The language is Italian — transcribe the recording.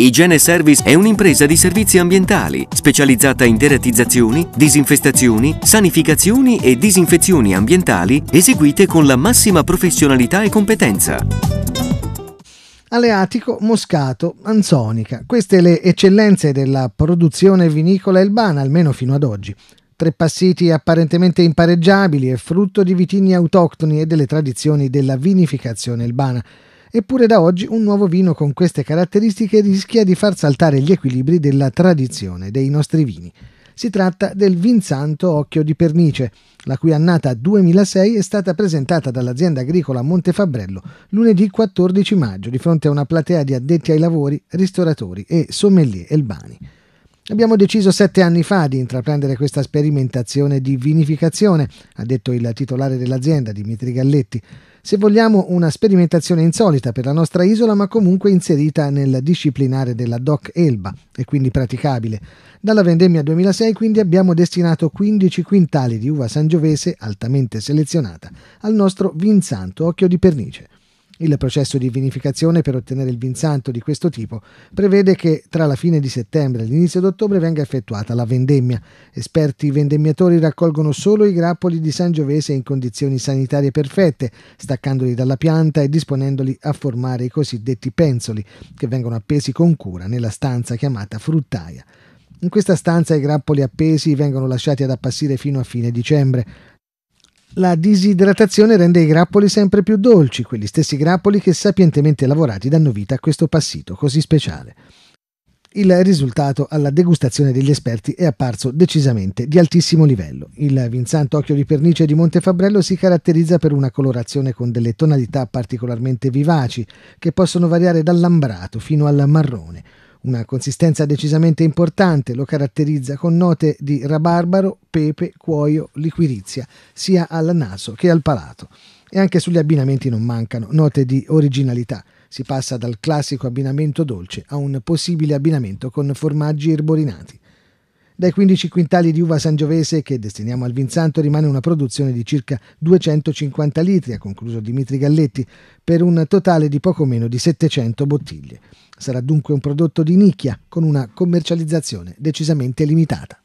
Igiene Service è un'impresa di servizi ambientali specializzata in deratizzazioni, disinfestazioni, sanificazioni e disinfezioni ambientali eseguite con la massima professionalità e competenza. Aleatico, Moscato, Anzonica. Queste le eccellenze della produzione vinicola elbana, almeno fino ad oggi tre passiti apparentemente impareggiabili e frutto di vitigni autoctoni e delle tradizioni della vinificazione elbana. Eppure da oggi un nuovo vino con queste caratteristiche rischia di far saltare gli equilibri della tradizione dei nostri vini. Si tratta del Vinsanto Occhio di Pernice, la cui annata 2006 è stata presentata dall'azienda agricola Montefabrello lunedì 14 maggio di fronte a una platea di addetti ai lavori, ristoratori e sommelier elbani. Abbiamo deciso sette anni fa di intraprendere questa sperimentazione di vinificazione, ha detto il titolare dell'azienda, Dimitri Galletti, se vogliamo una sperimentazione insolita per la nostra isola, ma comunque inserita nel disciplinare della DOC Elba e quindi praticabile. Dalla vendemmia 2006 quindi abbiamo destinato 15 quintali di uva sangiovese altamente selezionata al nostro Vinsanto Occhio di Pernice. Il processo di vinificazione per ottenere il vin santo di questo tipo prevede che tra la fine di settembre e l'inizio d'ottobre venga effettuata la vendemmia. Esperti vendemmiatori raccolgono solo i grappoli di Sangiovese in condizioni sanitarie perfette, staccandoli dalla pianta e disponendoli a formare i cosiddetti pensoli, che vengono appesi con cura nella stanza chiamata fruttaia. In questa stanza i grappoli appesi vengono lasciati ad appassire fino a fine dicembre. La disidratazione rende i grappoli sempre più dolci, quegli stessi grappoli che sapientemente lavorati danno vita a questo passito così speciale. Il risultato alla degustazione degli esperti è apparso decisamente di altissimo livello. Il vinzante occhio di pernice di Montefabrello si caratterizza per una colorazione con delle tonalità particolarmente vivaci, che possono variare dall'ambrato fino al marrone una consistenza decisamente importante lo caratterizza con note di rabarbaro, pepe, cuoio, liquirizia, sia al naso che al palato. E anche sugli abbinamenti non mancano note di originalità. Si passa dal classico abbinamento dolce a un possibile abbinamento con formaggi erborinati dai 15 quintali di uva sangiovese che destiniamo al Vinsanto rimane una produzione di circa 250 litri, ha concluso Dimitri Galletti, per un totale di poco meno di 700 bottiglie. Sarà dunque un prodotto di nicchia con una commercializzazione decisamente limitata.